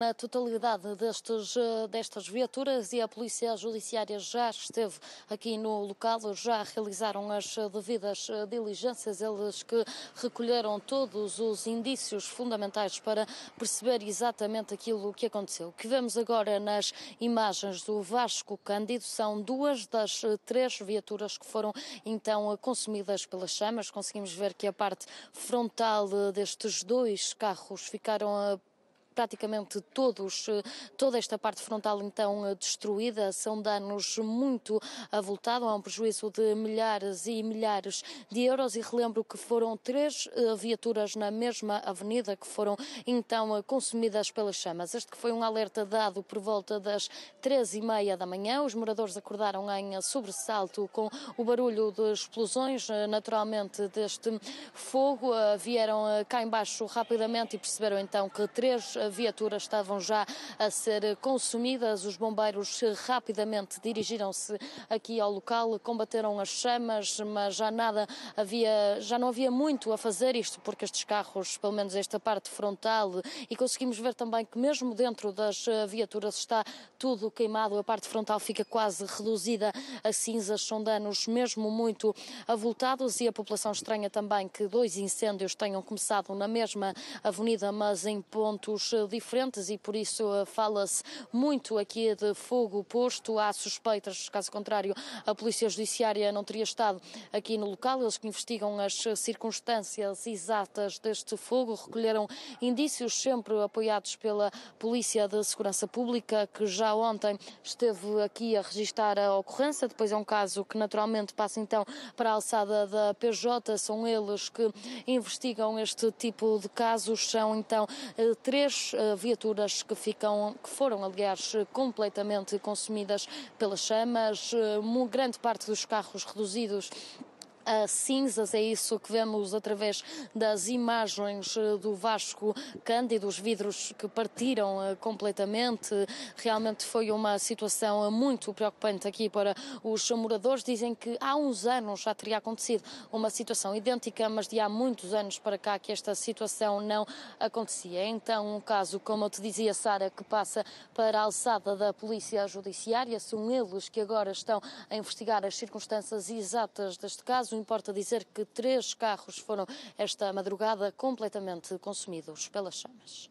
na totalidade destes, eh, destas viaturas e a Polícia Judiciária já esteve aqui no local, já realizaram as eh, devidas eh, diligências, eles que recolheram todos os indícios fundamentais para perceber exatamente aquilo que aconteceu. O que vemos agora nas imagens do Vasco Cândido são duas das três viaturas que foram então consumidas pelas chamas. Conseguimos ver que a parte frontal destes dois carros ficaram praticamente todos, eh, toda esta parte frontal então eh, destruída, são danos muito avultados, há um prejuízo de milhares e milhares de euros e relembro que foram três eh, viaturas na mesma avenida que foram então consumidas pelas chamas. Este que foi um alerta dado por volta das três e meia da manhã, os moradores acordaram em sobressalto com o barulho de explosões, naturalmente deste fogo, vieram cá embaixo rapidamente e perceberam então que três viaturas estavam já a ser consumidas. Os bombeiros rapidamente dirigiram-se aqui ao local, combateram as chamas, mas já nada havia, já não havia muito a fazer isto, porque estes carros, pelo menos esta parte frontal, e conseguimos ver também que mesmo dentro das eh, viaturas está tudo queimado, a parte frontal fica quase reduzida a cinzas, são danos mesmo muito avultados e a população estranha também que dois incêndios tenham começado na mesma avenida, mas em pontos eh, diferentes e por isso eh, fala-se muito aqui de fogo posto. Há suspeitas, caso contrário, a Polícia Judiciária não teria estado aqui no local. Eles que investigam as circunstâncias exatas deste fogo recolheram indícios sempre apoiados pela Polícia de Segurança Pública, que já ontem esteve aqui a registrar a ocorrência. Depois é um caso que naturalmente passa então para a alçada da PJ. São eles que investigam este tipo de casos. São então eh, três as eh, viaturas que ficam, que foram, aliás, completamente consumidas pelas chamas, eh, grande parte dos carros reduzidos a cinzas. É isso que vemos através das imagens eh, do Vasco Cândido, os vidros que partiram eh, completamente. Realmente foi uma situação eh, muito preocupante aqui para os moradores. Dizem que há uns anos já teria acontecido uma situação idêntica, mas de há muitos anos para cá que esta situação não acontecia. Então, um caso, como eu te dizia, Sara, que passa para a alçada da Polícia Judiciária. São eles que agora estão a investigar as circunstâncias exatas deste caso importa dizer que três carros foram esta madrugada completamente consumidos pelas chamas.